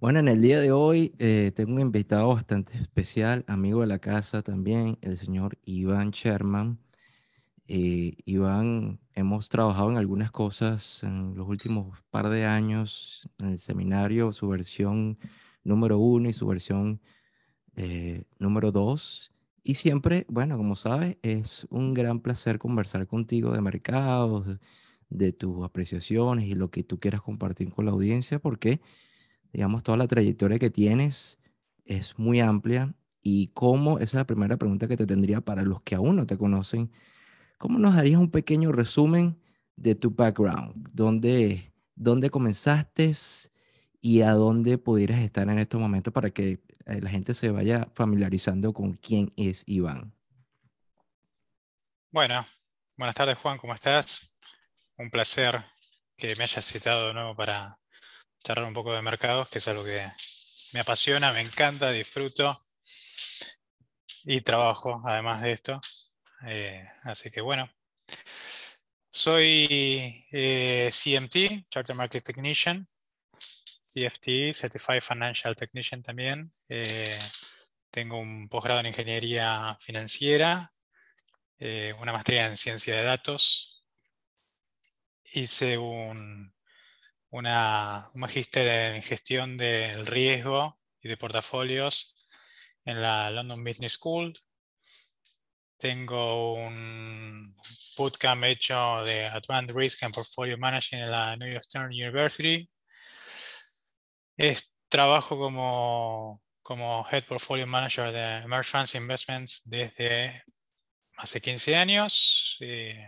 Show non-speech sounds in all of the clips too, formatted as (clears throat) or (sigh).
Bueno, en el día de hoy eh, tengo un invitado bastante especial, amigo de la casa también, el señor Iván Sherman. Eh, Iván, hemos trabajado en algunas cosas en los últimos par de años, en el seminario, su versión número uno y su versión eh, número dos. Y siempre, bueno, como sabes, es un gran placer conversar contigo de mercados, de tus apreciaciones y lo que tú quieras compartir con la audiencia, porque digamos, toda la trayectoria que tienes es muy amplia y cómo, esa es la primera pregunta que te tendría para los que aún no te conocen, ¿cómo nos harías un pequeño resumen de tu background? ¿Dónde, dónde comenzaste y a dónde pudieras estar en estos momentos para que eh, la gente se vaya familiarizando con quién es Iván? Bueno, buenas tardes Juan, ¿cómo estás? Un placer que me hayas citado de nuevo para, charlar un poco de mercados, que es algo que me apasiona, me encanta, disfruto y trabajo además de esto. Eh, así que bueno, soy eh, CMT, Charter Market Technician, CFT, Certified Financial Technician también. Eh, tengo un posgrado en ingeniería financiera, una maestría en ciencia de datos. Hice un una, un magíster en gestión del riesgo y de portafolios en la London Business School. Tengo un bootcamp hecho de Advanced Risk and Portfolio Management en la New York Stern University. trabajo como, como Head Portfolio Manager de Funds Investments desde hace 15 años. Eh,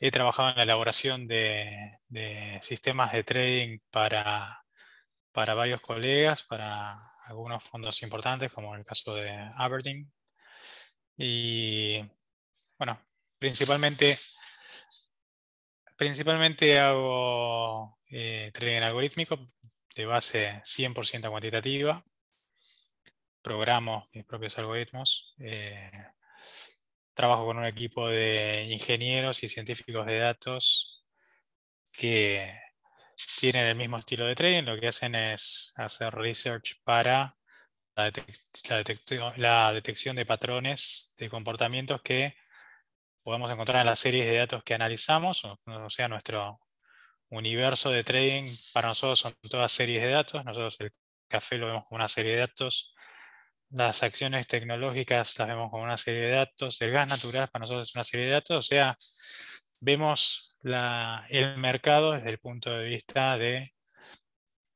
he trabajado en la elaboración de, sistemas de trading para, varios colegas, para algunos fondos importantes, como en el caso de Aberdeen. Y bueno, principalmente, principalmente hago eh, trading algorítmico de base 100% cuantitativa. Programo mis propios algoritmos. Eh, trabajo con un equipo de ingenieros y científicos de datos que tienen el mismo estilo de trading, lo que hacen es hacer research para la, detección de patrones de comportamientos que podemos encontrar en las series de datos que analizamos, o sea, nuestro universo de trading para nosotros son todas series de datos, nosotros el café lo vemos como una serie de datos, las acciones tecnológicas las vemos como una serie de datos, el gas natural para nosotros es una serie de datos, o sea, vemos el mercado desde el punto de vista de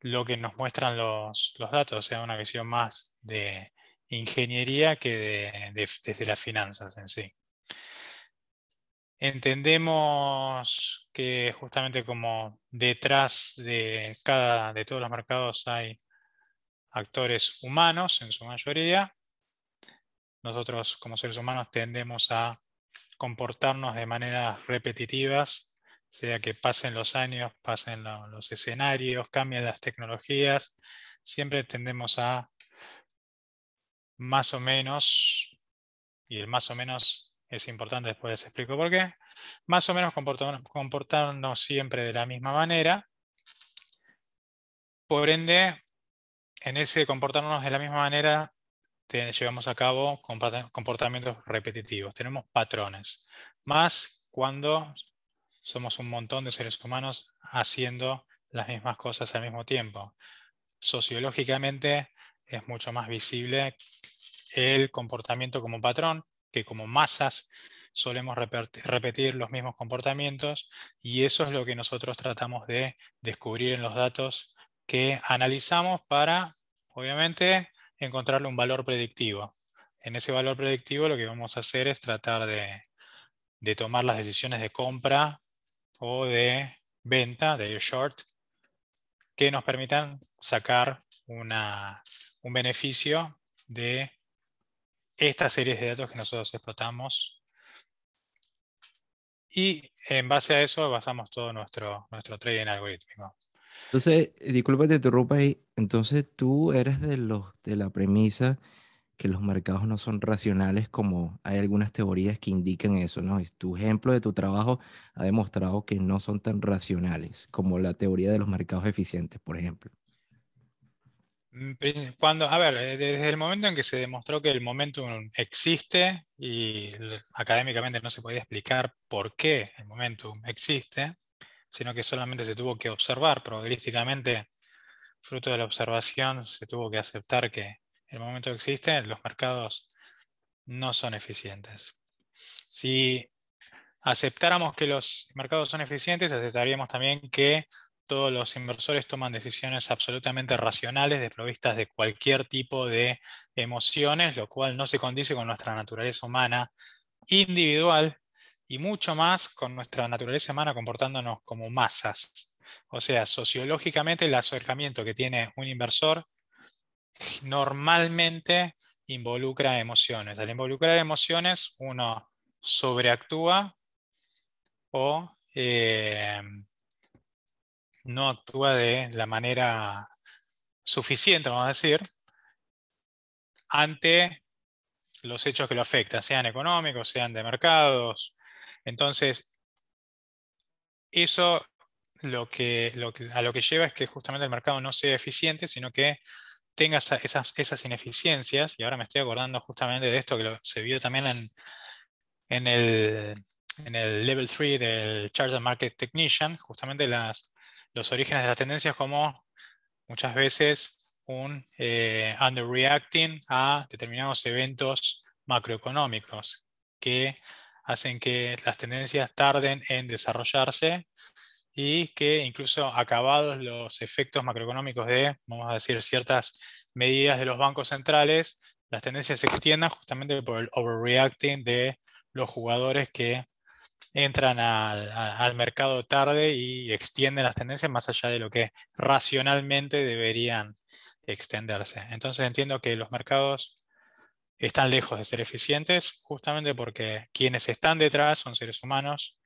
lo que nos muestran los, los datos, o sea, una visión más de ingeniería que desde las finanzas en sí. Entendemos que justamente como detrás de, cada, de todos los mercados hay actores humanos en su mayoría. Nosotros como seres humanos tendemos a comportarnos de maneras repetitivas, sea que pasen los años, pasen los escenarios, cambien las tecnologías, siempre tendemos a más o menos, y el más o menos es importante, después les explico por qué, más o menos comportarnos siempre de la misma manera. Por ende, en ese comportarnos de la misma manera, llevamos a cabo comportamientos repetitivos. Tenemos patrones. Más cuando somos un montón de seres humanos haciendo las mismas cosas al mismo tiempo. Sociológicamente es mucho más visible el comportamiento como patrón, que como masas solemos repetir los mismos comportamientos y eso es lo que nosotros tratamos de descubrir en los datos que analizamos para Obviamente, encontrarle un valor predictivo. En ese valor predictivo lo que vamos a hacer es tratar de, tomar las decisiones de compra o de venta, de short, que nos permitan sacar un beneficio de estas series de datos que nosotros explotamos. Y en base a eso basamos todo nuestro, nuestro trading algorítmico. Entonces, eh, disculpa tu interrumpa ahí. Entonces, tú eres de, los, de la premisa que los mercados no son racionales como hay algunas teorías que indican eso, ¿no? Y tu ejemplo de tu trabajo ha demostrado que no son tan racionales como la teoría de los mercados eficientes, por ejemplo. Mm, cuando, a ver, eh, desde el momento en que se demostró que el momentum existe y académicamente no se podía explicar por qué el momentum existe, sino que solamente se tuvo que observar probabilísticamente, fruto de la observación, se tuvo que aceptar que en el momento que existen los mercados no son eficientes. Si aceptáramos que los mercados son eficientes, aceptaríamos también que todos los inversores toman decisiones absolutamente racionales, desprovistas de cualquier tipo de emociones, lo cual no se condice con nuestra naturaleza humana individual y mucho más con nuestra naturaleza humana comportándonos como masas. O sea, sociológicamente el acercamiento que tiene un inversor normalmente involucra emociones. Al involucrar emociones, uno sobreactúa o eh, no actúa de la manera suficiente, vamos a decir, ante los hechos que lo afectan, sean económicos, sean de mercados, entonces, eso a lo que lleva es que justamente el mercado no sea eficiente, sino que tenga esas, ineficiencias. Y ahora me estoy acordando justamente de esto que se vio también en, el, level 3 del Charter Market Technician, justamente los orígenes de las tendencias como muchas veces un eh, underreacting a determinados eventos macroeconómicos que hacen que las tendencias tarden en desarrollarse y que incluso acabados los efectos macroeconómicos de, vamos a decir, ciertas medidas de los bancos centrales, las tendencias se extiendan justamente por el overreacting de los jugadores que entran al, al, mercado tarde y extienden las tendencias más allá de lo que racionalmente deberían extenderse. Entonces entiendo que los mercados están lejos de ser eficientes justamente porque quienes están detrás son seres humanos.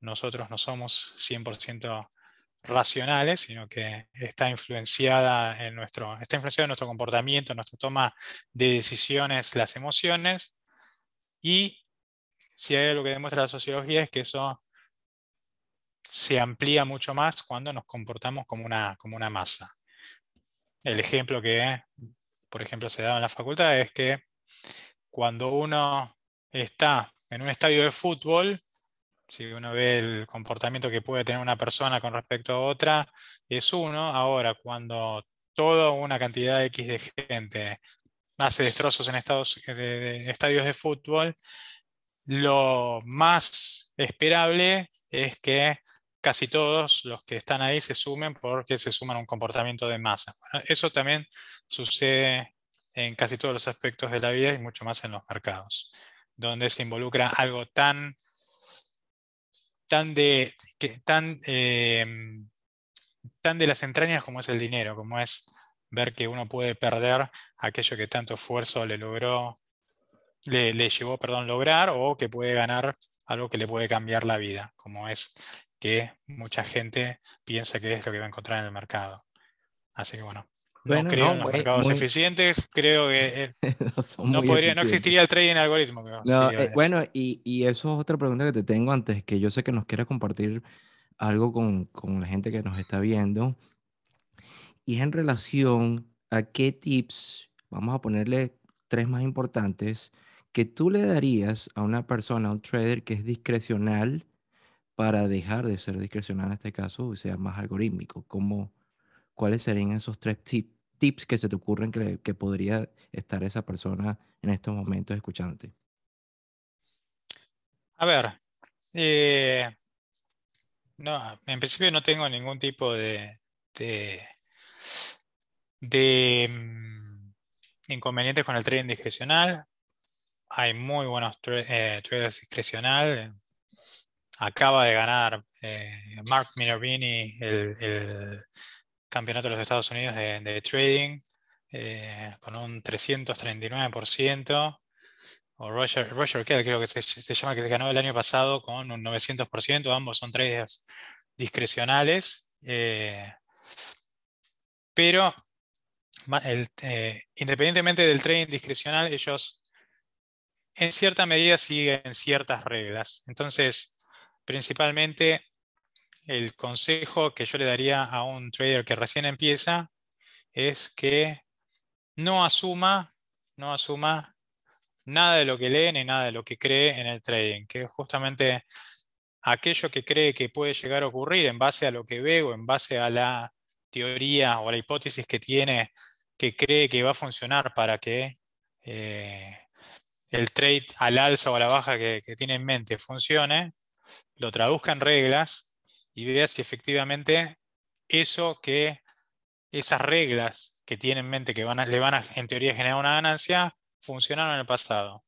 Nosotros no somos 100% racionales, sino que está influenciada en nuestro, influenciado nuestro comportamiento, en nuestra toma de decisiones, las emociones. Y si hay lo que demuestra la sociología es que eso se amplía mucho más cuando nos comportamos como una, como una masa. El ejemplo que, por ejemplo, se da en la facultad es que cuando uno está en un estadio de fútbol, si uno ve el comportamiento que puede tener una persona con respecto a otra, es uno. Ahora, cuando toda una cantidad X de gente hace destrozos en estados, eh, estadios de fútbol, lo más esperable es que casi todos los que están ahí se sumen porque se suman un comportamiento de masa. eso también sucede en casi todos los aspectos de la vida y mucho más en los mercados, donde se involucra algo tan, tan, de, que, tan, em, tan de las entrañas como es el dinero, como es ver que uno puede perder aquello que tanto esfuerzo le logró, le, le llevó, perdón, lograr o que puede ganar algo que le puede cambiar la vida, como es que mucha gente piensa que es lo que va a encontrar en el mercado. Así que bueno, no creo creo que eh, (laughs) no, podría, no, existiría el trading algoritmo. Eh, bueno, y, eso es otra pregunta que te tengo antes, que yo sé que nos quiera compartir algo con, la gente que nos está viendo, y es en relación a qué tips, vamos a ponerle tres más importantes, que tú le darías a una persona, a un trader que es discrecional, para dejar de ser discrecional en este caso y sea más algorítmico? ¿Cuáles serían esos tres tips tips que se te ocurren que, podría estar esa persona en estos momentos escuchándote? A ver, eh, no, en principio no tengo ningún tipo de, de, mm, inconvenientes con el trading discrecional. Hay muy buenos eh, traders discrecional. Acaba de ganar eh, Mark Minervini el campeonato de los Estados Unidos de, trading eh, con un 339%. O Roger, Kell, creo que se, llama, que ganó el año pasado con un 900%. Ambos son traders discrecionales. Eh, pero eh, independientemente del trading discrecional, ellos en cierta medida siguen ciertas reglas. Entonces, principalmente el consejo que yo le daría a un trader que recién empieza es que no asuma, no asuma nada de lo que lee ni nada de lo que cree en el trading, que es justamente aquello que cree que puede llegar a ocurrir en base a lo que ve o en base a la teoría o a la hipótesis que tiene que cree que va a funcionar para que eh, el trade al alza o a la baja que tiene en mente funcione, lo traduzca en reglas y vea si efectivamente eso que esas reglas que tiene en mente que van a, le van a en teoría generar una ganancia funcionaron en el pasado.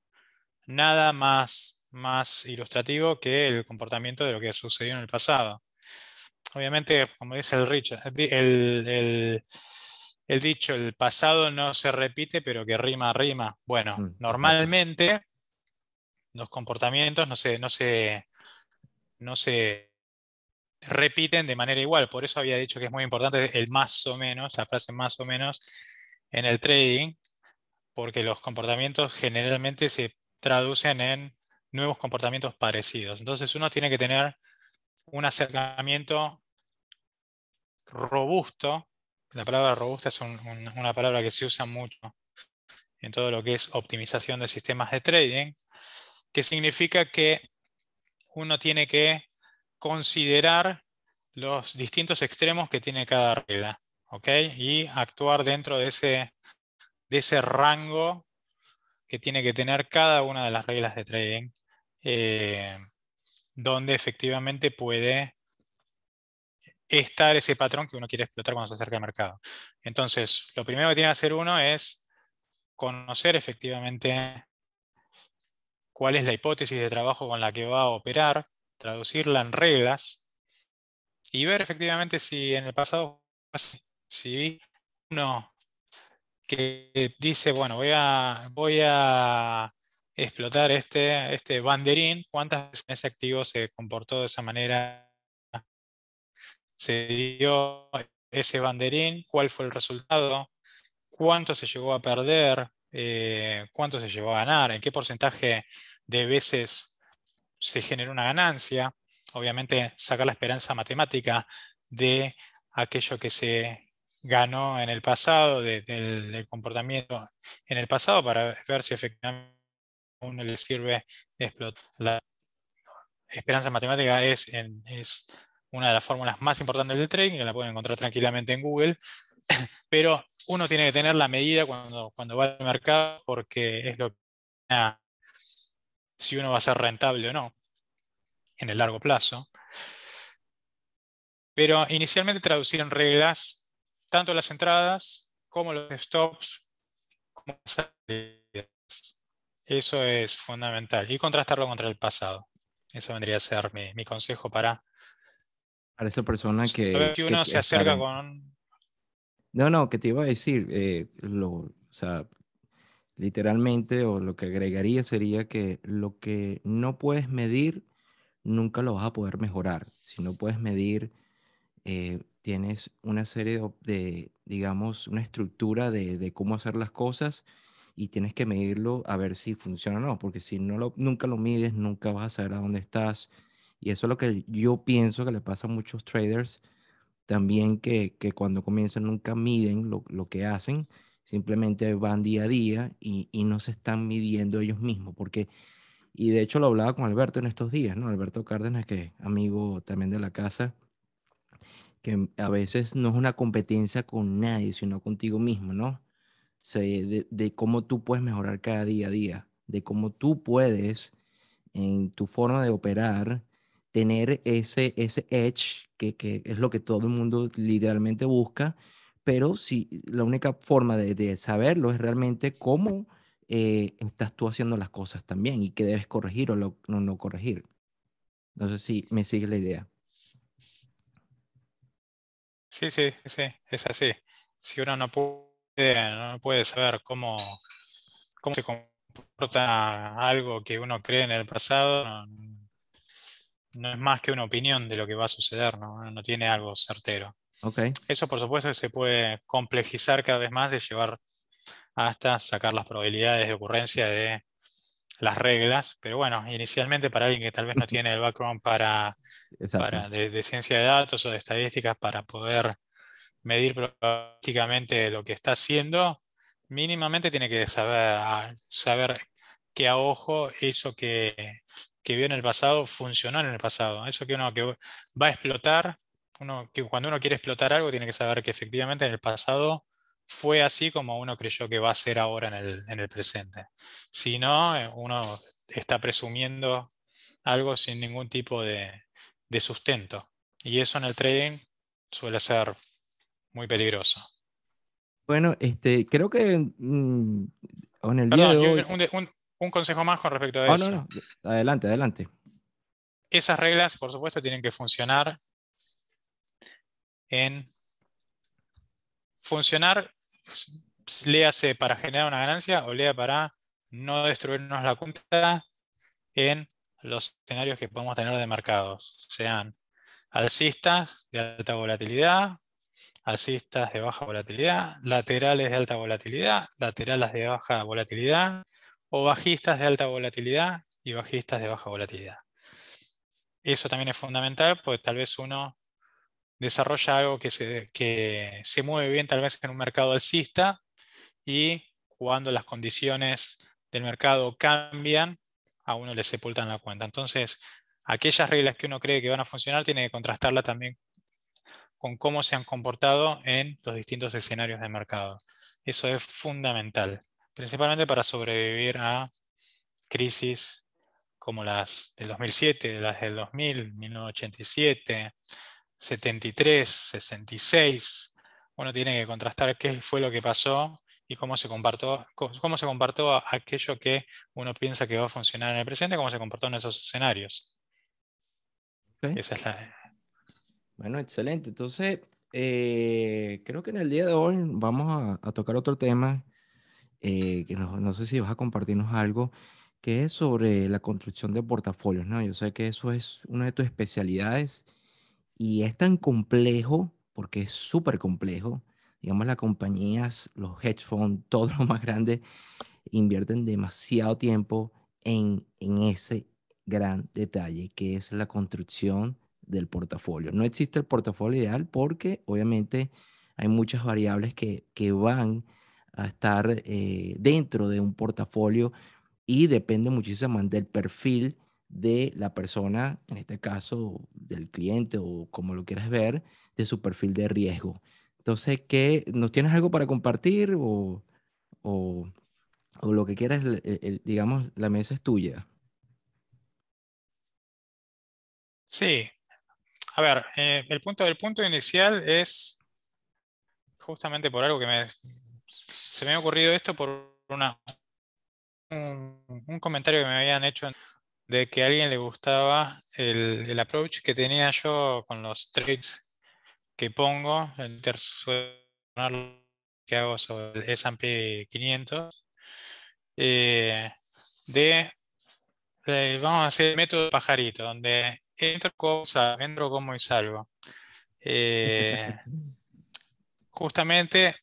Nada más, más ilustrativo que el comportamiento de lo que sucedió en el pasado. Obviamente, como dice el, Richard, el, dicho, el pasado no se repite, pero que rima, rima. Bueno, mm, normalmente los comportamientos no se, no se, no se repiten de manera igual. Por eso había dicho que es muy importante el más o menos, la frase más o menos en el trading, porque los comportamientos generalmente se traducen en nuevos comportamientos parecidos. Entonces uno tiene que tener un acercamiento robusto. La palabra robusta es una palabra que se usa mucho en todo lo que es optimización de sistemas de trading, que significa que uno tiene que considerar los distintos extremos que tiene cada regla, ¿ok? Y actuar dentro de ese, de ese rango que tiene que tener cada una de las reglas de trading, eh, donde efectivamente puede estar ese patrón que uno quiere explotar cuando se acerca al mercado. Entonces, lo primero que tiene que hacer uno es conocer efectivamente cuál es la hipótesis de trabajo con la que va a operar, traducirla en reglas y ver efectivamente si en el pasado, si uno que dice, bueno, voy a, voy a explotar este, este banderín, cuántas veces ese activo se comportó de esa manera, se dio ese banderín, cuál fue el resultado, cuánto se llegó a perder, eh, cuánto se llegó a ganar, en qué porcentaje de veces se genera una ganancia, obviamente sacar la esperanza matemática de aquello que se ganó en el pasado, del, comportamiento en el pasado, para ver si efectivamente a uno le sirve explotar. La esperanza matemática es, es una de las fórmulas más importantes del trading, que la pueden encontrar tranquilamente en Google, (coughs) pero uno tiene que tener la medida cuando, cuando va al mercado porque es lo que si uno va a ser rentable o no en el largo plazo. Pero inicialmente traducir en reglas tanto las entradas como los stops, Eso es fundamental. Y contrastarlo contra el pasado. Eso vendría a ser mi, consejo para... Para esa persona que... uno se acerca con... No, no, que te iba a decir, eh, lo, o sea, Literalmente, o lo que agregaría sería que lo que no puedes medir, nunca lo vas a poder mejorar. Si no puedes medir, eh, tienes una serie de, digamos, una estructura de, cómo hacer las cosas y tienes que medirlo a ver si funciona o no, porque si no nunca lo mides, nunca vas a saber a dónde estás. Y eso es lo que yo pienso que le pasa a muchos traders también, que, cuando comienzan nunca miden lo, lo que hacen simplemente van día a día y, no se están midiendo ellos mismos, porque, y de hecho lo hablaba con Alberto en estos días, ¿no? Alberto Cárdenas, que amigo también de la casa, que a veces no es una competencia con nadie, sino contigo mismo, ¿no? de, cómo tú puedes mejorar cada día a día, de cómo tú puedes, en tu forma de operar, tener ese, ese edge que, que es lo que todo el mundo literalmente busca, pero si la única forma de, saberlo es realmente cómo eh, estás tú haciendo las cosas también y qué debes corregir o no, corregir. No sé si me sigue la idea. Sí, sí, sí, es así. Si uno no puede, no puede saber cómo, cómo se comporta algo que uno cree en el pasado, no, es más que una opinión de lo que va a suceder, no tiene algo certero. Eso, por supuesto, se puede complejizar cada vez más De llevar hasta sacar las probabilidades de ocurrencia de las reglas, pero bueno, inicialmente para alguien que tal vez no tiene el background para, (laughs) de, ciencia de datos o de estadísticas para poder medir prácticamente lo que está haciendo, mínimamente tiene que saber, saber que a ojo eso que, vio en el pasado funcionó en el pasado, eso que uno que va a explotar cuando uno quiere explotar algo, tiene que saber que efectivamente en el pasado fue así como uno creyó que va a ser ahora en el, en el presente. Si no, eh, uno está presumiendo algo sin ningún tipo de, sustento. Y eso en el trading suele ser muy peligroso. Bueno, este, creo que un, consejo más con respecto a ah, eso. Adelante, adelante. Esas reglas, por supuesto, tienen que funcionar en funcionar, léase para generar una ganancia o lea para no destruirnos la cuenta en los escenarios que podemos tener de mercados, sean alcistas de alta volatilidad, alcistas de baja volatilidad, laterales de alta volatilidad, laterales de baja volatilidad, o bajistas de alta volatilidad y bajistas de baja volatilidad. Eso también es fundamental porque tal vez uno desarrolla algo que se, mueve bien tal vez en un mercado alcista y cuando las condiciones del mercado cambian, a uno le sepultan la cuenta. Entonces, aquellas reglas que uno cree que van a funcionar, tiene que contrastarla también con cómo se han comportado en los distintos escenarios de mercado. Eso es fundamental, principalmente para sobrevivir a crisis como las del 2007, las del 2000, 1987, 73, 66, uno tiene que contrastar qué fue lo que pasó y cómo se compartió, cómo se comportó aquello que uno piensa que va a funcionar en el presente, cómo se comportó en esos escenarios. Esa es la... Bueno, excelente. Entonces, eh, creo que en el día de hoy vamos a, tocar otro tema, eh, que no, no, sé si vas a compartirnos algo, que es sobre la construcción de portafolios, ¿no? Yo sé que eso es una de tus especialidades y es tan complejo, porque es súper complejo, digamos las compañías, los hedge funds, (laughs) todos los más grandes, invierten demasiado tiempo en, ese gran detalle, que es la construcción del portafolio. No existe el portafolio ideal porque obviamente hay muchas variables que, van a estar eh, dentro de un portafolio y depende muchísimo del perfil de la persona, en este caso del cliente o como lo quieras ver, de su perfil de riesgo. Entonces, ¿qué, ¿nos tienes algo para compartir o, lo que quieras, eh, digamos, la mesa es tuya? Sí. A ver, eh, el, punto, del punto inicial es justamente por algo que me, se me ha ocurrido esto por una, un, un comentario que me habían hecho en de que a alguien le gustaba el, approach que tenía yo con los trades que pongo, el tercer que hago sobre el S&P 500, eh, de, eh, vamos a hacer el método pajarito, donde entro como, entro como y salvo. Eh, (laughs) justamente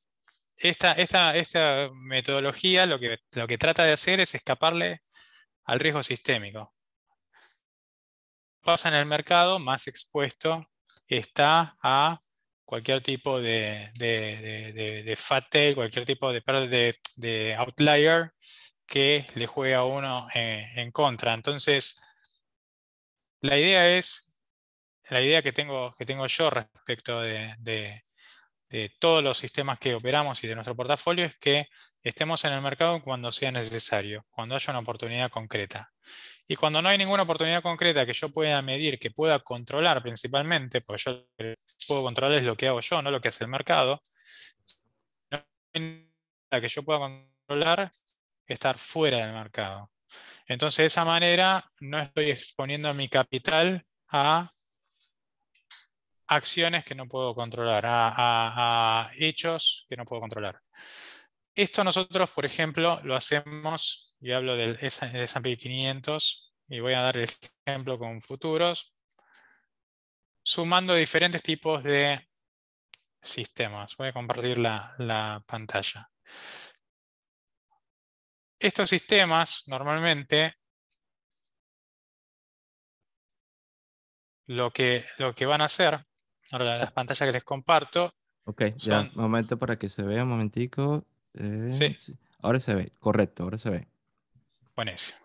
esta, esta, esta metodología lo que, lo que trata de hacer es escaparle al riesgo sistémico pasa en el mercado, más expuesto está a cualquier tipo de, de, de, cualquier tipo de, de, outlier que le juega a uno en, contra. Entonces, la idea es, la idea que tengo, que tengo yo respecto de, todos los sistemas que operamos y de nuestro portafolio es que estemos en el mercado cuando sea necesario, cuando haya una oportunidad concreta. Y cuando no hay ninguna oportunidad concreta que yo pueda medir, que pueda controlar principalmente, porque yo lo que puedo controlar es lo que hago yo, no lo que hace el mercado, no hay nada que yo pueda controlar, estar fuera del mercado. Entonces, de esa manera, no estoy exponiendo mi capital a acciones que no puedo controlar, a, a hechos que no puedo controlar. Esto nosotros, por ejemplo, lo hacemos yo hablo del S&P 500 y voy a dar el ejemplo con futuros, sumando diferentes tipos de sistemas. Voy a compartir la, pantalla. Estos sistemas normalmente lo que, lo que van a hacer, ahora las pantallas que les comparto. Ok, ya, ya, momento para que se vea, un momentico. Eh, sí. Ahora se ve, correcto, ahora se ve. Buenísimo.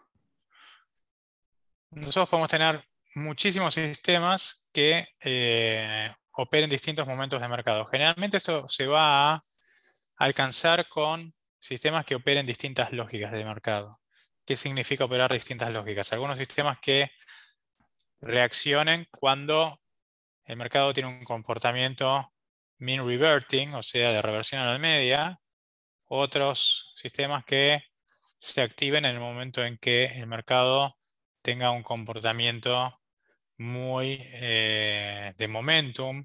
Nosotros podemos tener muchísimos sistemas que eh, operen distintos momentos de mercado. Generalmente esto se va a alcanzar con sistemas que operen distintas lógicas de mercado. ¿Qué significa operar distintas lógicas? Algunos sistemas que reaccionen cuando el mercado tiene un comportamiento mean reverting, o sea, de reversión a la media. Otros sistemas que se activen en el momento en que el mercado tenga un comportamiento muy eh, de momentum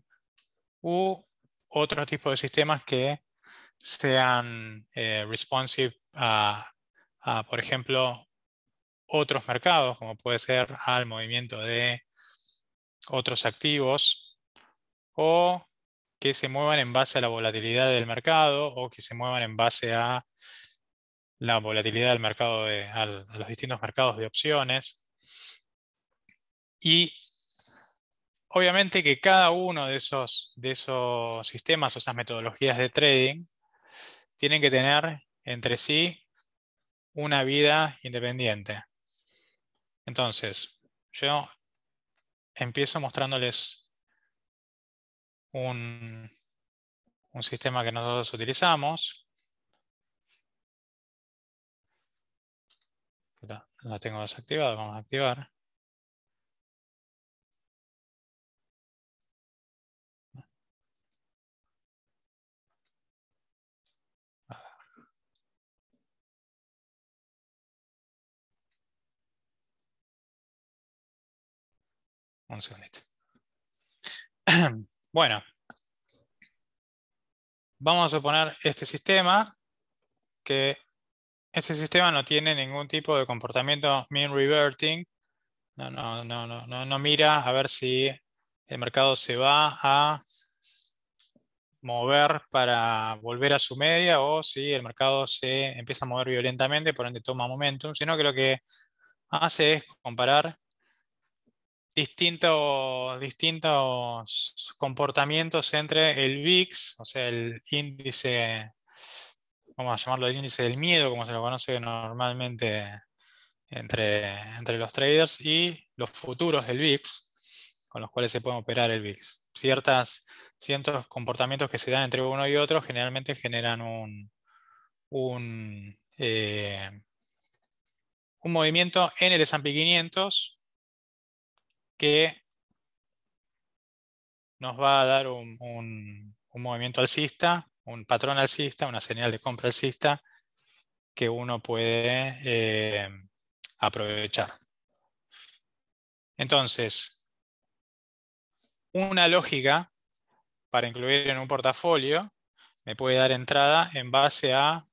u otro tipo de sistemas que sean eh, responsive a, por ejemplo, otros mercados, como puede ser al movimiento de otros activos, o que se muevan en base a la volatilidad del mercado, o que se muevan en base a la volatilidad del mercado de, a los distintos mercados de opciones. Y obviamente que cada uno de esos, de esos sistemas o esas metodologías de trading tienen que tener entre sí una vida independiente. Entonces, yo empiezo mostrándoles un, un sistema que nosotros utilizamos, la, tengo desactivada, vamos a activar. Un segundito. (clears throat) Bueno, vamos a poner este sistema que ese sistema no tiene ningún tipo de comportamiento mean reverting. No, no, no, no, no, mira a ver si el mercado se va a mover para volver a su media o si el mercado se empieza a mover violentamente, por ende toma momentum, sino que lo que hace es comparar distintos, distintos comportamientos entre el VIX, o sea, el índice vamos a llamarlo el índice del miedo, como se lo conoce normalmente entre, los traders, y los futuros del VIX, con los cuales se puede operar el VIX. Ciertas, ciertos comportamientos que se dan entre uno y otro generalmente generan un, un, eh, movimiento en el S&P 500 que nos va a dar un movimiento alcista un patrón alcista, una señal de compra alcista que uno puede eh, aprovechar. Entonces, una lógica para incluir en un portafolio me puede dar entrada en base a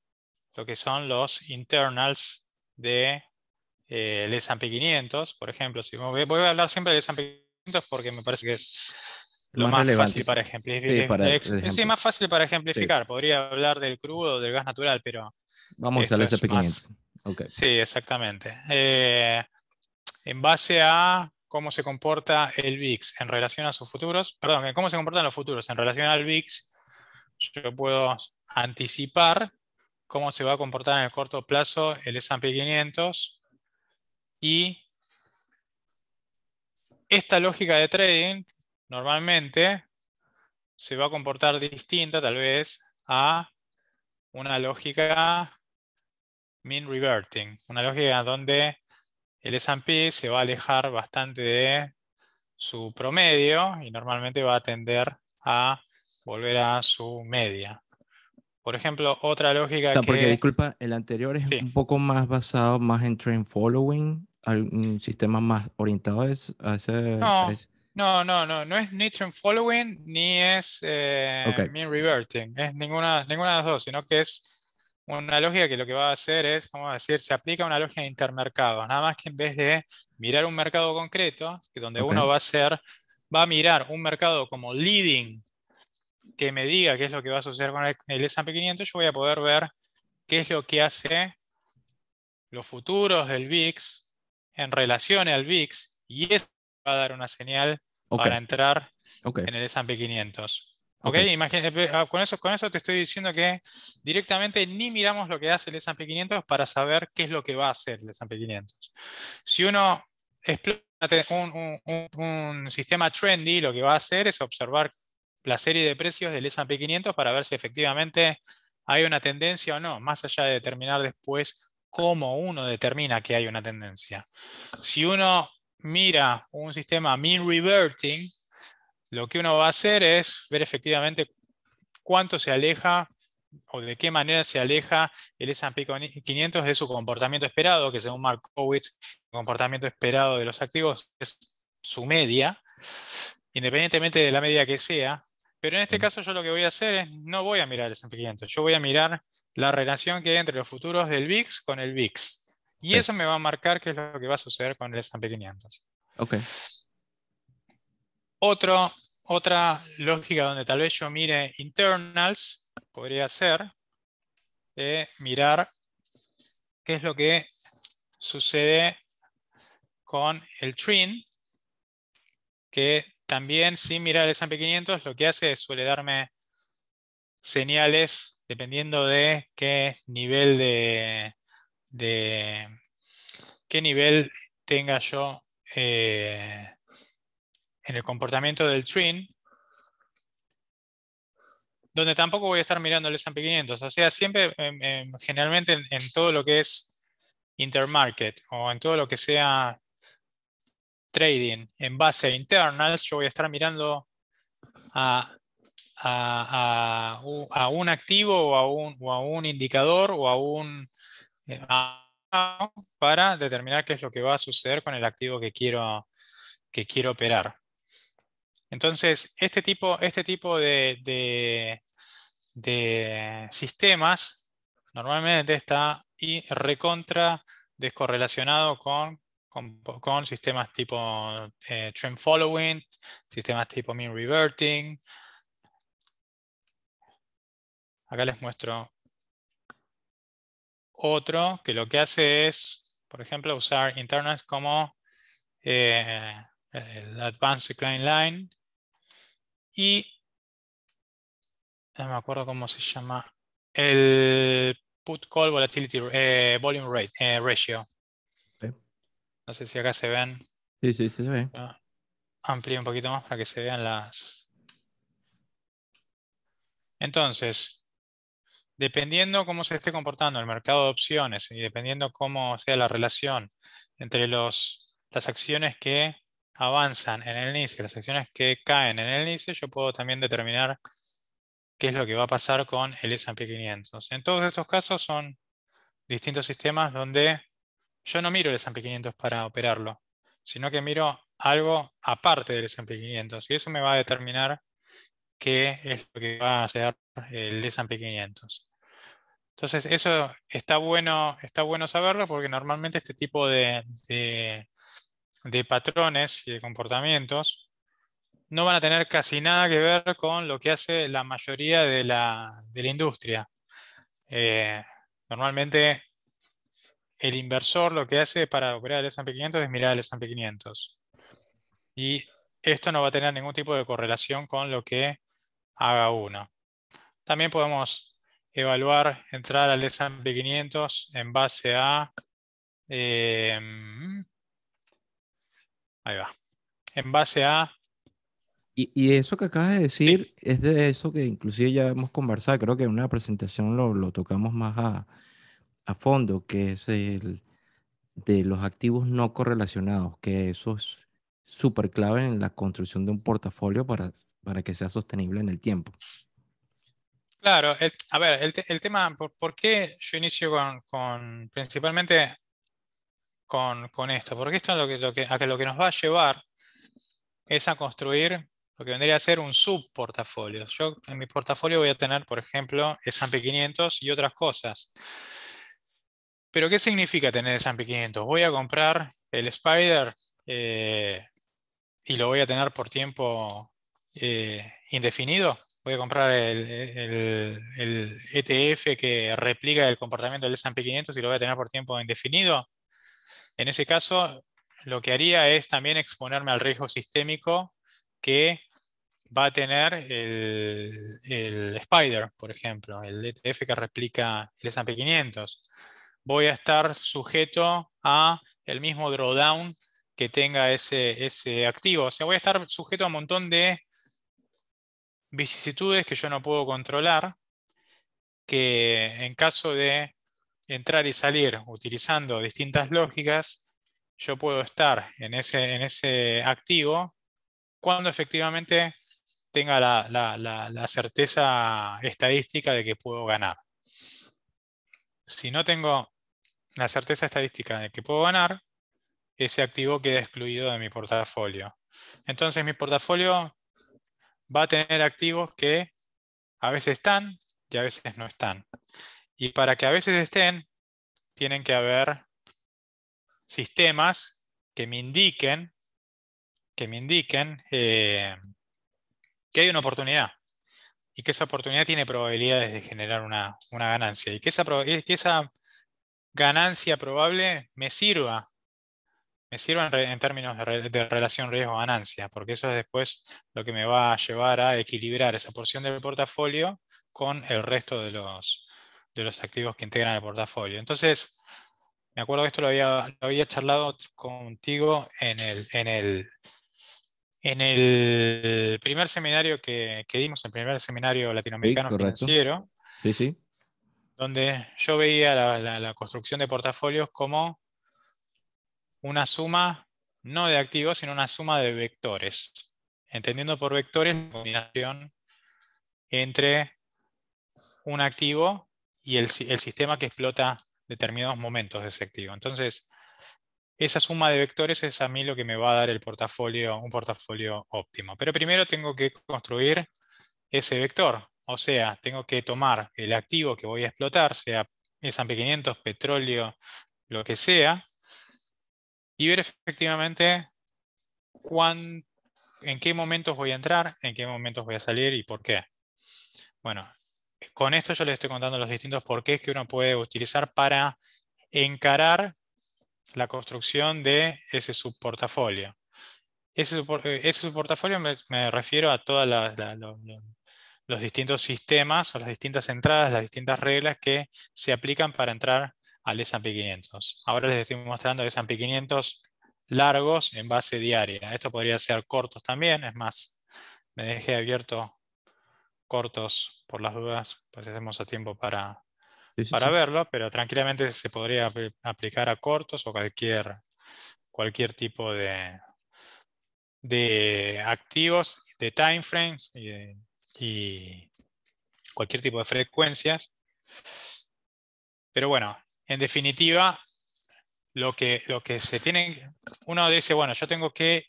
lo que son los internals de eh, S&P 500, por ejemplo. Si voy a hablar siempre del S&P 500 porque me parece que es lo más, fácil eh, para ejemplificar. Sí, más fácil para ejemplificar. Podría hablar del crudo, o del gas natural, pero. Vamos a S&P 500. Sí, exactamente. Eh, en base a cómo se comporta el VIX en relación a sus futuros, perdón, en cómo se comportan los futuros en relación al VIX, yo puedo anticipar cómo se va a comportar en el corto plazo el S&P 500 y esta lógica de trading normalmente se va a comportar distinta tal vez a una lógica mean reverting, una lógica donde el S&P se va a alejar bastante de su promedio y normalmente va a tender a volver a su media. Por ejemplo, otra lógica que... Porque, disculpa, el anterior es un poco más basado más en trend following, un sistema más orientado a ese... a ese... No, no, no, no es ni following ni es eh, mean reverting, es ninguna, ninguna de las dos, sino que es una lógica que lo que va a hacer es, vamos a decir, se aplica una lógica de intermercado nada más que en vez de mirar un mercado concreto, que donde uno va a hacer, va a mirar un mercado como leading, que me diga qué es lo que va a suceder con el, S&P 500, yo voy a poder ver qué es lo que hace los futuros del VIX en relación al VIX y es va a dar una señal para entrar en el S&P 500. Eh, ah, con eso, con eso te estoy diciendo que directamente ni miramos lo que hace el S&P 500 para saber qué es lo que va a hacer el S&P 500. Si uno explora un, un, sistema trendy, lo que va a hacer es observar la serie de precios del S&P 500 para ver si efectivamente hay una tendencia o no, más allá de determinar después cómo uno determina que hay una tendencia. Si uno mira un sistema mean reverting, lo que uno va a hacer es ver efectivamente cuánto se aleja o de qué manera se aleja el S&P 500 de su comportamiento esperado, que según Markowitz, el comportamiento esperado de los activos es su media, independientemente de la media que sea. Pero en este caso yo lo que voy a hacer es, no voy a mirar el S&P 500, yo voy a mirar la relación que hay entre los futuros del VIX con el VIX. Y eso me va a marcar qué es lo que va a suceder con el SMP 500. Ok. otra lógica donde tal vez yo mire internals, podría ser mirar qué es lo que sucede con el Trin que también sin mirar el SMP 500 lo que hace es suele darme señales dependiendo de qué nivel de, de qué nivel tenga yo eh, en el comportamiento del twin, donde tampoco voy a estar mirando el S&P 500. O sea, siempre, em, em, generalmente en, todo lo que es intermarket o en todo lo que sea trading en base a internals, yo voy a estar mirando a, un activo a un, o a un indicador o a un eh, ah, para determinar qué es lo que va a suceder con el activo que quiero, que quiero operar. Entonces, este tipo, este tipo de, de, sistemas normalmente está y recontra descorrelacionado con, con, sistemas tipo eh, trend following, sistemas tipo mean reverting. Acá les muestro otro que lo que hace es, por ejemplo, usar internas como eh, el Advanced Decline Line y no me acuerdo cómo se llama el put call volatility eh, volume rate eh, ratio. No sé si acá se ven. Sí, sí, se un poquito más para que se vean las. Entonces, dependiendo cómo se esté comportando el mercado de opciones y dependiendo cómo sea la relación entre las acciones que avanzan en el NICE y las acciones que caen en el NICE, yo puedo también determinar qué es lo que va a pasar con el S&P 500. En todos estos casos son distintos sistemas donde yo no miro el S&P 500 para operarlo, sino que miro algo aparte del S&P 500 y eso me va a determinar qué es lo que va a hacer el S&P 500. Entonces, eso está bueno, está bueno saberlo porque normalmente este tipo de, patrones y de comportamientos no van a tener casi nada que ver con lo que hace la mayoría de la, industria. Eh, normalmente el inversor lo que hace para operar el S&P 500 es mirar el S&P 500. Y esto no va a tener ningún tipo de correlación con lo que haga uno. También podemos evaluar entrar al S&P 500 en base a... Em, ahí va. En base a... Y, eso que acabas de decir es de eso que inclusive ya hemos conversado, creo que en una presentación lo, tocamos más a, a fondo, que es el de los activos no correlacionados, que eso es súper clave en la construcción de un portafolio para, para que sea sostenible en el tiempo. Claro, a ver, el, tema, por, qué yo inicio con, principalmente con, esto? Porque esto es lo que, lo que, a que lo que nos va a llevar es a construir lo que vendría a ser un subportafolio. Yo en mi portafolio voy a tener, por ejemplo, S&P 500 y otras cosas. Pero ¿qué significa tener S&P 500? Voy a comprar el Spider eh, y lo voy a tener por tiempo eh, indefinido voy a comprar el, ETF e que replica el comportamiento del S&P 500 y lo voy a tener por tiempo indefinido. En ese caso, lo que haría es también exponerme al riesgo sistémico que va a tener el, Spider, por ejemplo, el ETF que replica el S&P 500. Voy a estar sujeto a el mismo drawdown que tenga ese, ese activo. O sea, voy a estar sujeto a un montón de vicisitudes que yo no puedo controlar, que en caso de entrar y salir utilizando distintas lógicas, yo puedo estar en ese, en ese activo cuando efectivamente tenga la, la, la, la, certeza estadística de que puedo ganar. Si no tengo la certeza estadística de que puedo ganar, ese activo queda excluido de mi portafolio. Entonces mi portafolio va a tener activos que a veces están y a veces no están. Y para que a veces estén, tienen que haber sistemas que me indiquen, que me indiquen eh, que hay una oportunidad y que esa oportunidad tiene probabilidades de generar una, ganancia y que esa, que esa ganancia probable me sirva me sirva en, términos de, relación riesgo-ganancia, porque eso es después lo que me va a llevar a equilibrar esa porción del portafolio con el resto de los, de los activos que integran el portafolio. Entonces, me acuerdo que esto lo había, lo había charlado contigo en el, en el, en el primer seminario que, que dimos, el primer seminario latinoamericano financiero, sí, sí. donde yo veía la, construcción de portafolios como una suma no de activos, sino una suma de vectores. Entendiendo por vectores la combinación entre un activo y el, sistema que explota determinados momentos de ese activo. Entonces, esa suma de vectores es a mí lo que me va a dar el portafolio, un portafolio óptimo. Pero primero tengo que construir ese vector. O sea, tengo que tomar el activo que voy a explotar, sea S&P 500, petróleo, lo que sea, y ver efectivamente en qué momentos voy a entrar, en qué momentos voy a salir y por qué. Bueno, con esto yo les estoy contando los distintos porqués que uno puede utilizar para encarar la construcción de ese subportafolio. Ese, eh, ese subportafolio me, me, refiero a todos los distintos sistemas o las distintas entradas, las distintas reglas que se aplican para entrar al S&P 500. Ahora les estoy mostrando S&P 500 largos en base diaria. Esto podría ser cortos también, es más, me dejé abierto cortos por las dudas, pues hacemos a tiempo para, para verlo, pero tranquilamente se podría aplicar a cortos o cualquier, cualquier tipo de, de activos, de time frames y cualquier tipo de frecuencias. Pero bueno, en definitiva, lo que, lo que se tiene, uno dice, bueno, yo tengo que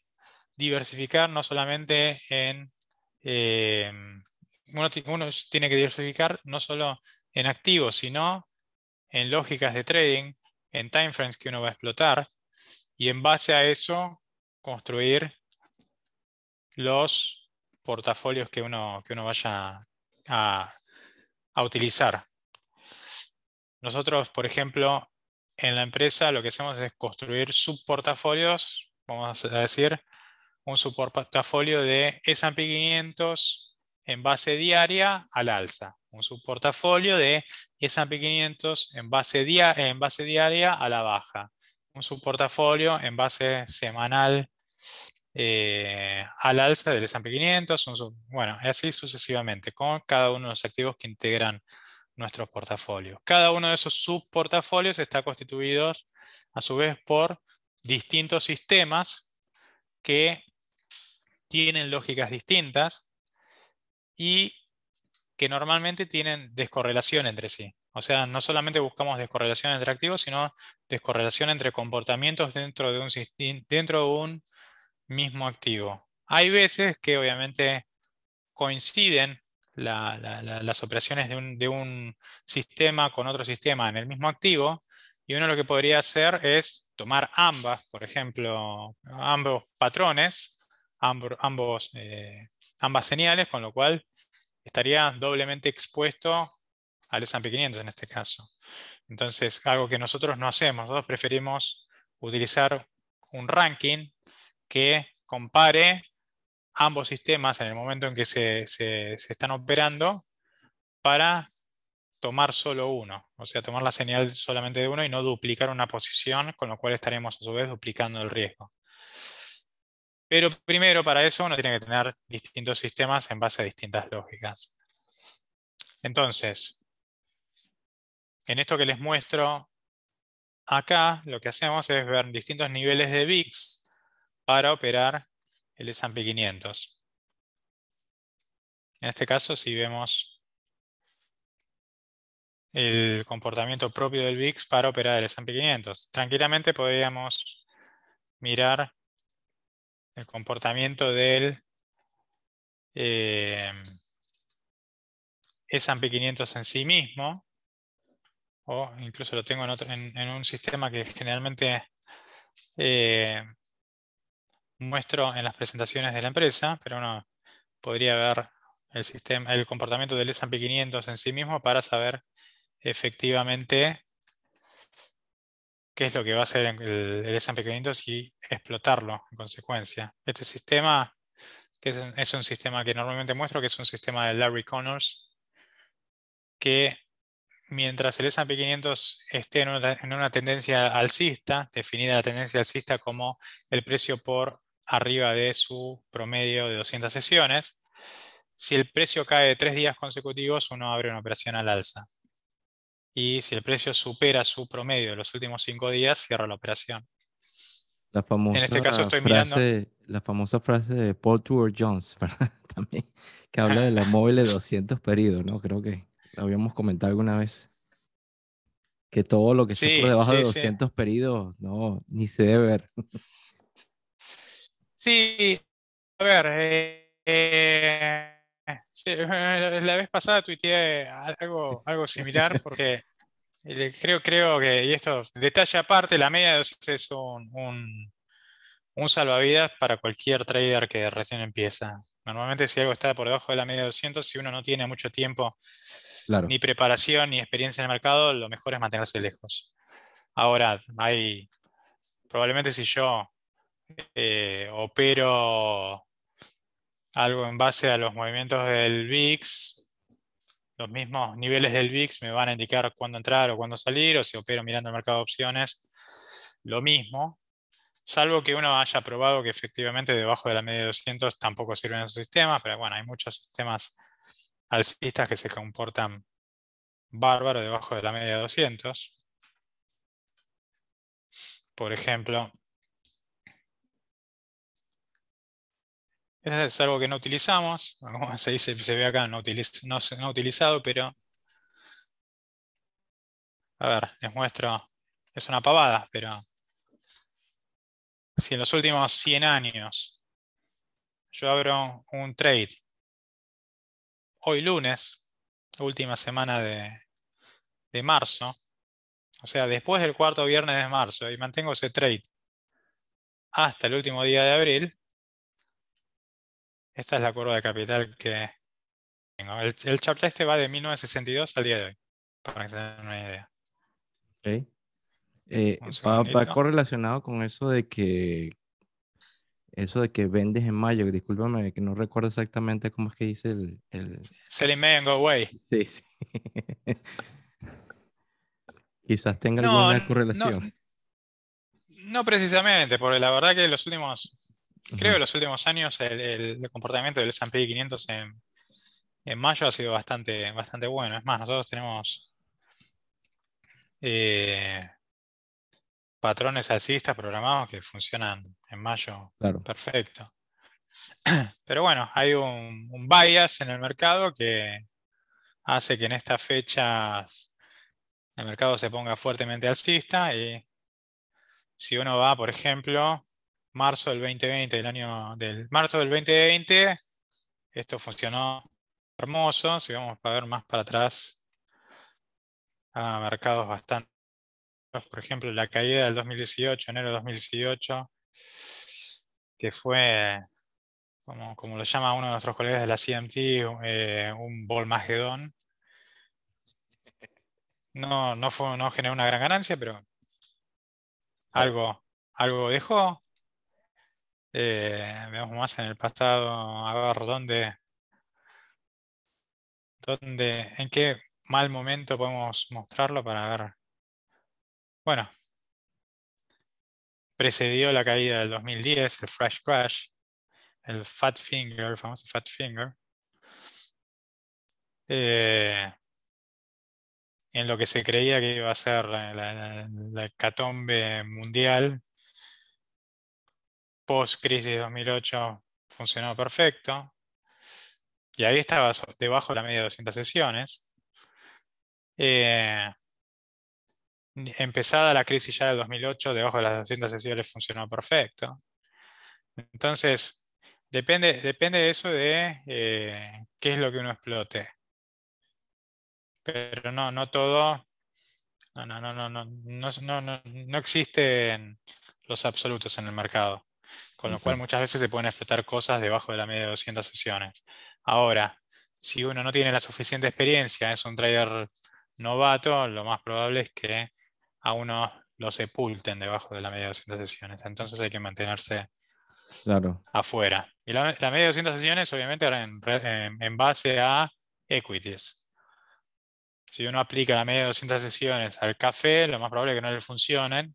diversificar no solamente en, em, uno, tiene que diversificar no solo en activos, sino en lógicas de trading, en timeframes que uno va a explotar, y en base a eso construir los portafolios que uno, que uno vaya a, a utilizar. Nosotros, por ejemplo, en la empresa lo que hacemos es construir subportafolios, vamos a decir, un subportafolio de S&P 500 en base diaria al alza, un subportafolio de S&P 500 en base, diaria a la baja, un subportafolio en base semanal eh, al alza del S&P 500, bueno, así sucesivamente, con cada uno de los activos que integran nuestros portafolios. Cada uno de esos subportafolios está constituido a su vez por distintos sistemas que tienen lógicas distintas y que normalmente tienen descorrelación entre sí. O sea, no solamente buscamos descorrelación entre activos, sino descorrelación entre comportamientos dentro de un, dentro de un mismo activo. Hay veces que obviamente coinciden las operaciones de un, sistema con otro sistema en el mismo activo, y uno lo que podría hacer es tomar ambas, por ejemplo, ambos patrones, ambos, eh, ambas señales, con lo cual estaría doblemente expuesto al S&P 500 en este caso. Entonces, algo que nosotros no hacemos, nosotros preferimos utilizar un ranking que compare ambos sistemas en el momento en que se, están operando para tomar solo uno, o sea, tomar la señal solamente de uno y no duplicar una posición, con lo cual estaremos a su vez duplicando el riesgo. Pero primero, para eso uno tiene que tener distintos sistemas en base a distintas lógicas. Entonces, en esto que les muestro acá, lo que hacemos es ver distintos niveles de VIX para operar el S&P 500. En este caso, si vemos el comportamiento propio del VIX para operar el S&P 500. Tranquilamente podríamos mirar el comportamiento del eh, S&P 500 en sí mismo, o incluso lo tengo en, un sistema que generalmente eh, muestro en las presentaciones de la empresa, pero uno podría ver el, sistema, el comportamiento del S&P 500 en sí mismo para saber efectivamente qué es lo que va a hacer el, el S&P 500 y explotarlo en consecuencia. Este sistema, que es un, sistema que normalmente muestro, que es un sistema de Larry Connors, que mientras el S&P 500 esté en una, tendencia alcista, definida la tendencia alcista como el precio por arriba de su promedio de 200 sesiones. Si el precio cae tres días consecutivos, uno abre una operación al alza. Y si el precio supera su promedio de los últimos cinco días, cierra la operación. en este caso estoy mirando... La famosa frase de Paul Tudor Jones, (laughs) También, que habla de la móvil de 200 pedidos, ¿no? Creo que lo habíamos comentado alguna vez. Que todo lo que se esté por debajo de 200 períodos, pedidos, no, ni se debe ver. (laughs) Sí, a ver, eh, eh, (laughs) la vez pasada tuiteé algo, algo similar porque creo, creo que, y esto, detalle aparte, la media es un, un, un salvavidas para cualquier trader que recién empieza. Normalmente si algo está por debajo de la media de 200, si uno no tiene mucho tiempo, ni preparación, ni experiencia en el mercado, lo mejor es mantenerse lejos. Ahora, hay, probablemente si yo eh, opero algo en base a los movimientos del VIX, los mismos niveles del VIX me van a indicar cuándo entrar o cuándo salir, o si opero mirando el mercado de opciones, lo mismo, salvo que uno haya probado que efectivamente debajo de la media de 200 tampoco sirven esos sistemas, pero bueno, hay muchos sistemas alcistas que se comportan bárbaro debajo de la media de 200. Por ejemplo, Eso es algo que no utilizamos, (laughs) como se dice, se ve acá, no, utiliz, no, no utilizado, pero... A ver, les muestro, es una pavada, pero... Si en los últimos 100 años yo abro un trade hoy lunes, última semana de, de marzo, o sea, después del cuarto viernes de marzo, y mantengo ese trade hasta el último día de abril, esta es la curva de capital que tengo. El, el este va de 1962 al día de hoy, para que se den una idea. Okay. Eh, va, correlacionado con eso de que eso de que vendes en mayo, discúlpame que no recuerdo exactamente cómo es que dice el... Selling May and go away. Sí, sí. (laughs) Quizás tenga alguna correlación. No, no, precisamente, porque la verdad que los últimos Creo que en los últimos años el, comportamiento del S&P 500 en, mayo ha sido bastante, bastante bueno. Es más, nosotros tenemos eh, patrones alcistas programados que funcionan en mayo claro. perfecto. (clears throat) Pero bueno, hay un, un, bias en el mercado que hace que en estas fechas el mercado se ponga fuertemente alcista y si uno va, por ejemplo, marzo del 2020, del año del marzo del 2020, esto funcionó hermoso. Si vamos a ver más para atrás, a mercados bastante. Por ejemplo, la caída del 2018, enero de 2018, que fue, como, lo llama uno de nuestros colegas de la CMT, eh, un bol magedón. No, no, fue, no generó una gran ganancia, pero algo, algo dejó eh, veamos más en el pasado, a ver dónde, en qué mal momento podemos mostrarlo para ver. Bueno, precedió la caída del 2010, el Flash Crash, el Fat Finger, el famoso Fat Finger. Eh, en lo que se creía que iba a ser la, la, mundial, post-crisis de 2008 funcionó perfecto. Y ahí estaba debajo de la media de 200 sesiones. Eh, empezada la crisis ya del 2008, debajo de las 200 sesiones funcionó perfecto. Entonces, depende, depende de eso de eh, qué es lo que uno explote. Pero no, no todo. No, no, no, no, no, no, no existen los absolutos en el mercado. Con lo cual muchas veces se pueden explotar cosas debajo de la media de 200 sesiones. Ahora, si uno no tiene la suficiente experiencia, es un trader novato, lo más probable es que a uno lo sepulten debajo de la media de 200 sesiones. Entonces hay que mantenerse afuera. Y la, media de 200 sesiones, obviamente, en, en, en, base a equities. Si uno aplica la media de 200 sesiones al café, lo más probable es que no le funcionen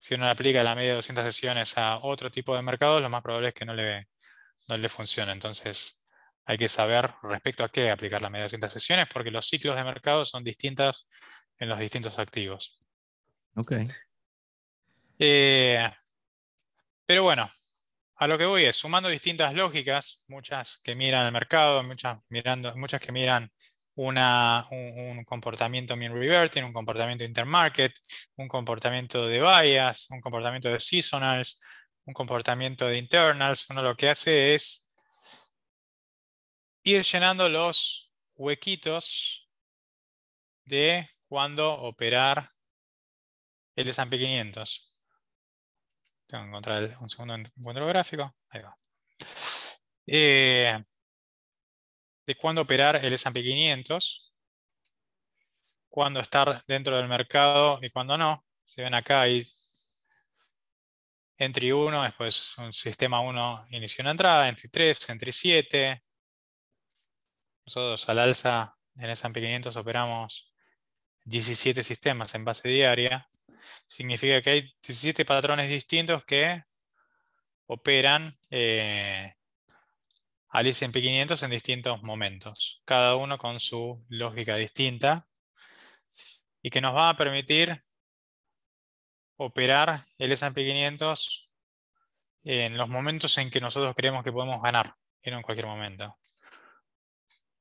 si uno aplica la media de 200 sesiones a otro tipo de mercado, lo más probable es que no le, funcione. Entonces, hay que saber respecto a qué aplicar la media de 200 sesiones, porque los ciclos de mercado son distintos en los distintos activos. Ok. Eh, pero bueno, a lo que voy es sumando distintas lógicas, muchas que miran al mercado, muchas, mirando, muchas que miran un, comportamiento mean reverting, un comportamiento intermarket, un comportamiento de bias, un comportamiento de seasonals, un comportamiento de internals. Uno lo que hace es ir llenando los huequitos de cuándo operar el S&P 500. Tengo que encontrar un segundo encuentro gráfico. Ahí va. Eh, de cuándo operar el S&P 500, cuándo estar dentro del mercado y cuándo no. Se ven acá, hay entry 1, después un sistema 1 inició una entrada, entry 3, entry 7. Nosotros al alza en el S&P 500 operamos 17 sistemas en base diaria. Significa que hay 17 patrones distintos que operan eh, al S&P 500 en distintos momentos, cada uno con su lógica distinta y que nos va a permitir operar el S&P 500 en los momentos en que nosotros creemos que podemos ganar, en cualquier momento.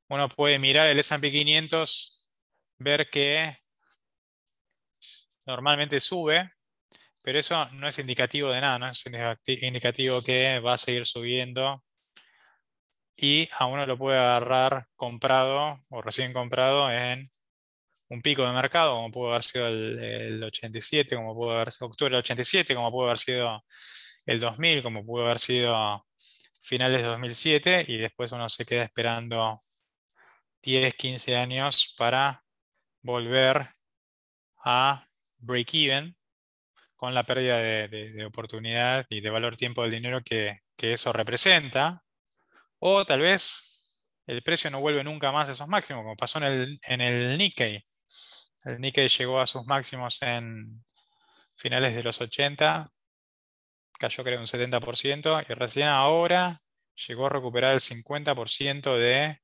Uno puede mirar el S&P 500, ver que normalmente sube, pero eso no es indicativo de nada, es indicativo que va a seguir subiendo y a uno lo puede agarrar comprado o recién comprado en un pico de mercado, como pudo haber sido el, 87, como pudo haber sido octubre del 87, como pudo haber sido el 2000, como pudo haber sido finales de 2007, y después uno se queda esperando 10, 15 años para volver a break-even con la pérdida de, oportunidad y de valor tiempo del dinero que eso representa, o tal vez el precio no vuelve nunca más a esos máximos, como pasó en el, en el Nikkei. El Nikkei llegó a sus máximos en finales de los 80, cayó creo un 70%, y recién ahora llegó a recuperar el 50% de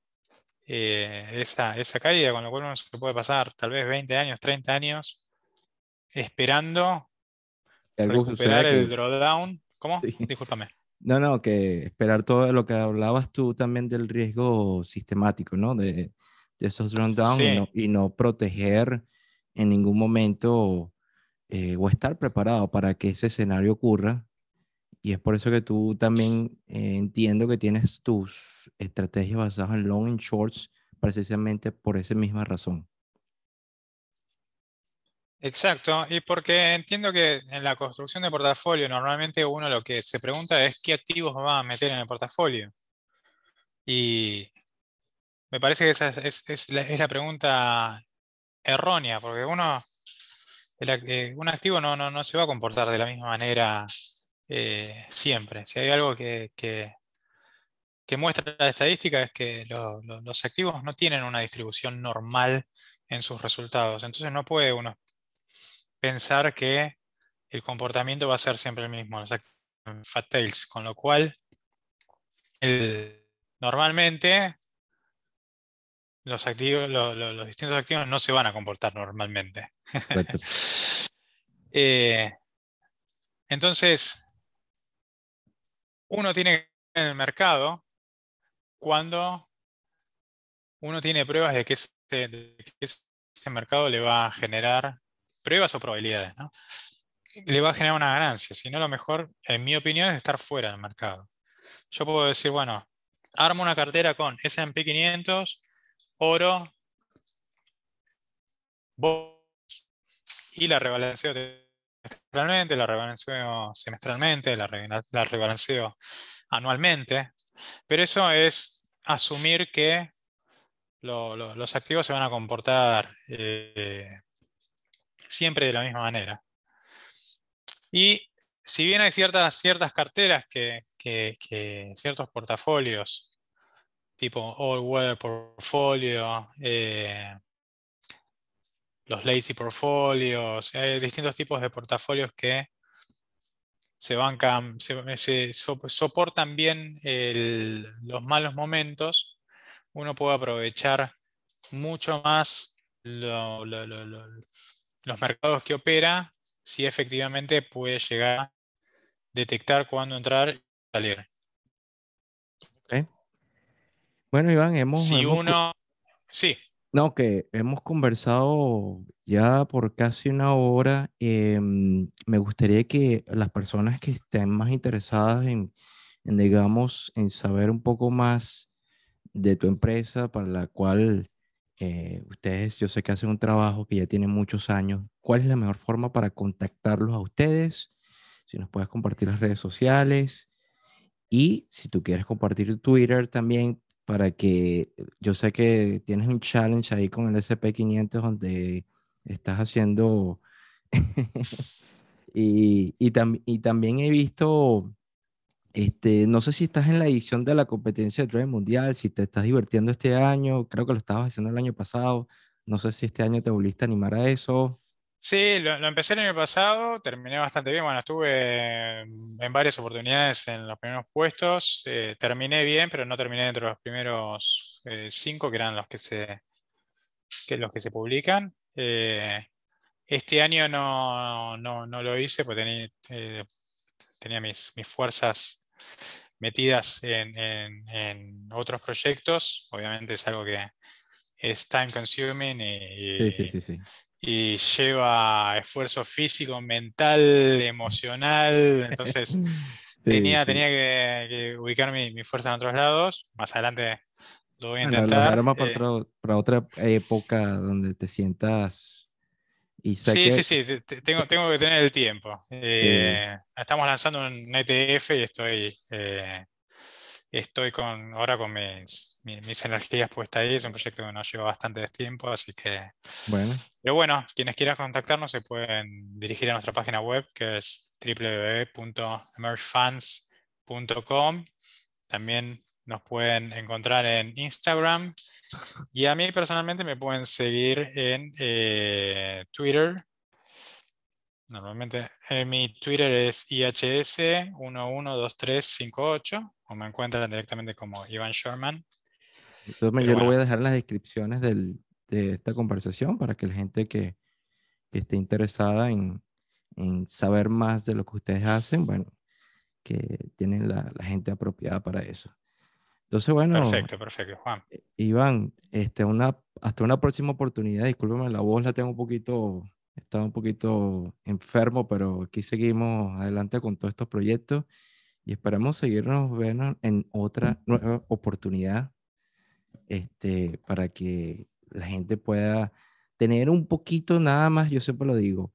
eh, esa, caída, con lo cual uno se puede pasar tal vez 20 años, 30 años esperando recuperar el drawdown. ¿Cómo? Sí. No, no, que esperar todo lo que hablabas tú también del riesgo sistemático, ¿no? De, esos rundowns sí. y, no, proteger en ningún momento eh, o estar preparado para que ese escenario ocurra. Y es por eso que tú también eh, entiendo que tienes tus estrategias basadas en long and shorts, precisamente por esa misma razón. Exacto, y porque entiendo que en la construcción de portafolio normalmente uno lo que se pregunta es qué activos va a meter en el portafolio. Y me parece que esa es, la, pregunta errónea, porque uno, eh, un activo no, no, se va a comportar de la misma manera eh, siempre. Si hay algo que, que, muestra la estadística es que los activos no tienen una distribución normal en sus resultados. Entonces no puede uno pensar que el comportamiento va a ser siempre el mismo, o sea, con lo cual normalmente los, activos, los distintos activos no se van a comportar normalmente. (laughs) Eh, entonces, uno tiene que en el mercado cuando uno tiene pruebas de que, de que ese mercado le va a generar pruebas o probabilidades, ¿no? le va a generar una ganancia, si no lo mejor, en mi opinión, es estar fuera del mercado. Yo puedo decir, bueno, armo una cartera con S&P 500, oro, y la rebalanceo semestralmente, la rebalanceo semestralmente, la, rebalanceo anualmente, pero eso es asumir que los activos se van a comportar eh, siempre de la misma manera. Y si bien hay ciertas, ciertas carteras, que, ciertos portafolios, tipo All Weather Portfolio, eh, los Lazy Portfolios, hay distintos tipos de portafolios que se bancan, se, soportan bien los malos momentos, uno puede aprovechar mucho más lo, los mercados que opera, si efectivamente puede llegar a detectar cuándo entrar y salir. Bueno, Iván, hemos... uno... Sí. No, que hemos conversado ya por casi una hora. Em, me gustaría que las personas que estén más interesadas en, en, digamos, en saber un poco más de tu empresa para la cual eh, ustedes, yo sé que hacen un trabajo que ya tiene muchos años. ¿Cuál es la mejor forma para contactarlos a ustedes? Si nos puedes compartir las redes sociales y si tú quieres compartir Twitter también para que yo sé que tienes un challenge ahí con el SP500 donde estás haciendo (laughs) y, y también he visto este, no sé si estás en la edición de la competencia de Drive Mundial, si te estás divirtiendo este año, creo que lo estabas haciendo el año pasado, no sé si este año te volviste a animar a eso. Sí, lo, empecé el año pasado, terminé bastante bien, bueno, estuve en varias oportunidades en los primeros puestos, eh, terminé bien, pero no terminé dentro de los primeros eh, cinco, que eran los que se, que los que se publican. Eh, este año no, lo hice, porque tenía, mis, mis fuerzas metidas en, otros proyectos, obviamente es algo que es time consuming y, lleva esfuerzo físico, mental, emocional, entonces (laughs) tenía, tenía que, ubicar mi, fuerza en otros lados, más adelante lo voy a intentar. para, eh, para, otra época donde te sientas Sí, sí, sí, tengo, que tener el tiempo. Eh, estamos lanzando un ETF y estoy, eh, estoy ahora con mis, energías puestas ahí. Es un proyecto que nos lleva bastante tiempo, así que... Bueno. Pero bueno, quienes quieran contactarnos se pueden dirigir a nuestra página web que es www.emergefans.com, También nos pueden encontrar en Instagram y a mí personalmente me pueden seguir en eh, Twitter. Normalmente eh, mi Twitter es IHS112358 o me encuentran directamente como Iván Sherman. yo voy a dejar las descripciones de esta conversación para que la gente que, esté interesada en, saber más de lo que ustedes hacen, bueno, que tienen la gente apropiada para eso. Entonces, bueno. Perfecto, perfecto, Juan. Eh, Iván, este, una, hasta una próxima oportunidad. Discúlpeme, la voz la tengo un poquito, estaba un poquito enfermo, pero aquí seguimos adelante con todos estos proyectos y esperamos seguirnos viendo en otra nueva oportunidad este, para que la gente pueda tener un poquito nada más, yo siempre lo digo,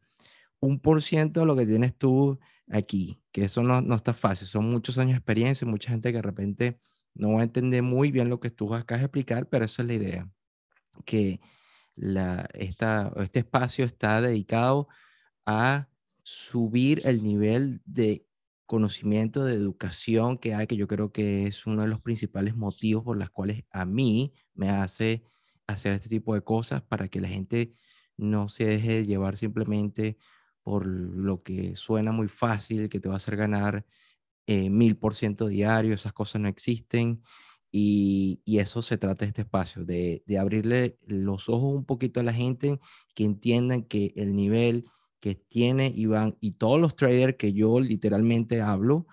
un por ciento de lo que tienes tú aquí, que eso no, no está fácil, son muchos años de experiencia, mucha gente que de repente no voy a entender muy bien lo que tú acabas de explicar, pero esa es la idea. Que este espacio está dedicado a subir el nivel de conocimiento, de educación que hay, que yo creo que es uno de los principales motivos por los cuales a mí me hace hacer este tipo de cosas para que la gente no se deje llevar simplemente por lo que suena muy fácil, que te va a hacer ganar eh, mil por ciento diario, esas cosas no existen. Y, y, eso se trata de este espacio, de, de, abrirle los ojos un poquito a la gente, que entiendan que el nivel que tiene Iván y todos los traders que yo literalmente hablo,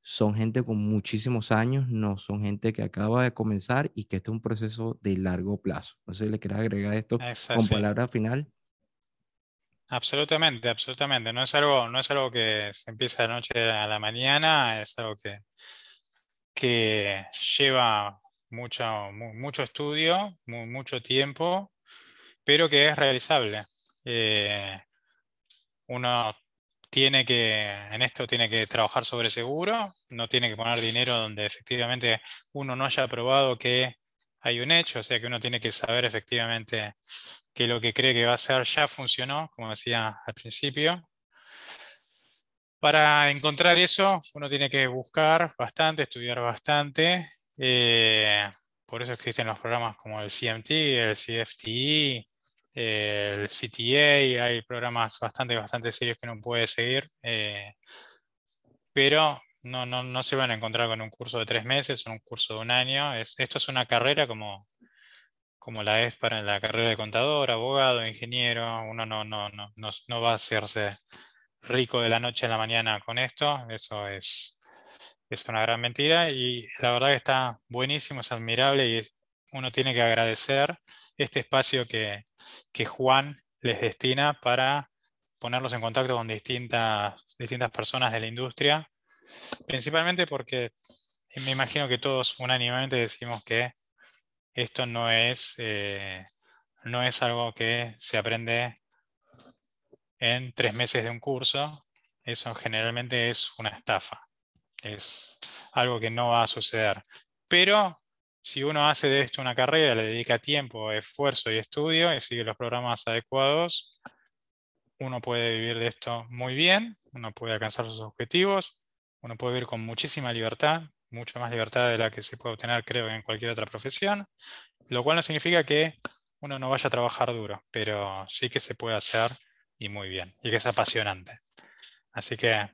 son gente con muchísimos años, no son gente que acaba de comenzar y que este es un proceso de largo plazo. Entonces le quería agregar esto con palabra final. Absolutamente, absolutamente. No es algo, no es algo que se empieza de noche a la mañana, es algo que, que lleva mucho, mucho estudio, mucho tiempo, pero que es realizable. Eh, uno tiene que, en esto tiene que trabajar sobre seguro, no tiene que poner dinero donde efectivamente uno no haya probado que hay un hecho, o sea que uno tiene que saber efectivamente que lo que cree que va a ser ya funcionó, como decía al principio. Para encontrar eso, uno tiene que buscar bastante, estudiar bastante. Eh, por eso existen los programas como el CMT, el CFTI, e, el CTA. Hay programas bastante, bastante serios que uno puede seguir. Eh, pero no, no, no se van a encontrar con un curso de tres meses un curso de un año. esto es una carrera como, como la es para la carrera de contador, abogado, ingeniero. Uno no, va a hacerse rico de la noche a la mañana con esto. Eso es, una gran mentira y la verdad que está buenísimo, es admirable y uno tiene que agradecer este espacio que, que Juan les destina para ponerlos en contacto con distintas, distintas personas de la industria Principalmente porque eh, me imagino que todos unánimemente decimos que esto no es, eh, no es algo que se aprende en tres meses de un curso. Eso generalmente es una estafa. Es algo que no va a suceder. Pero si uno hace de esto una carrera, le dedica tiempo, esfuerzo y estudio y sigue los programas adecuados, uno puede vivir de esto muy bien, uno puede alcanzar sus objetivos uno puede vivir con muchísima libertad, mucho más libertad de la que se puede obtener, creo, en cualquier otra profesión, lo cual no significa que uno no vaya a trabajar duro, pero sí que se puede hacer y muy bien, y que es apasionante. Así que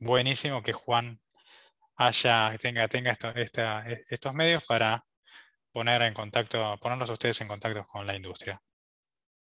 buenísimo que Juan haya, tenga, tenga estos medios para poner en contacto, ponerlos a ustedes en contacto con la industria.